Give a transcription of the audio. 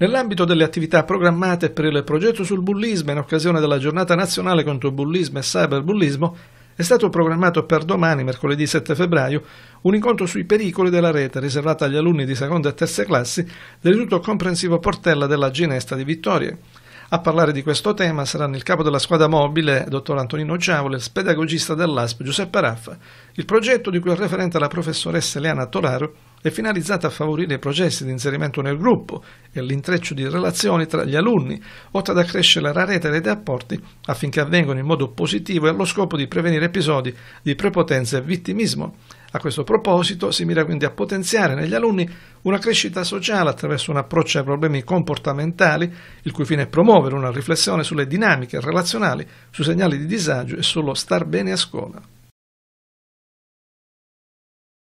Nell'ambito delle attività programmate per il progetto sul bullismo in occasione della giornata nazionale contro bullismo e cyberbullismo, è stato programmato per domani, mercoledì 7 febbraio, un incontro sui pericoli della rete riservato agli alunni di seconda e terza classi dell'Istituto Comprensivo Portella della Ginesta di Vittoria. A parlare di questo tema saranno il capo della squadra mobile, dottor Antonino Ciavole, il pedagogista dell'ASP Giuseppe Raffa, il progetto di cui è referente la professoressa Eliana Toraro, è finalizzata a favorire i processi di inserimento nel gruppo e l'intreccio di relazioni tra gli alunni, oltre ad accrescere la rete dei rapporti affinché avvengano in modo positivo e allo scopo di prevenire episodi di prepotenza e vittimismo. A questo proposito si mira quindi a potenziare negli alunni una crescita sociale attraverso un approccio ai problemi comportamentali, il cui fine è promuovere una riflessione sulle dinamiche relazionali, sui segnali di disagio e sullo star bene a scuola.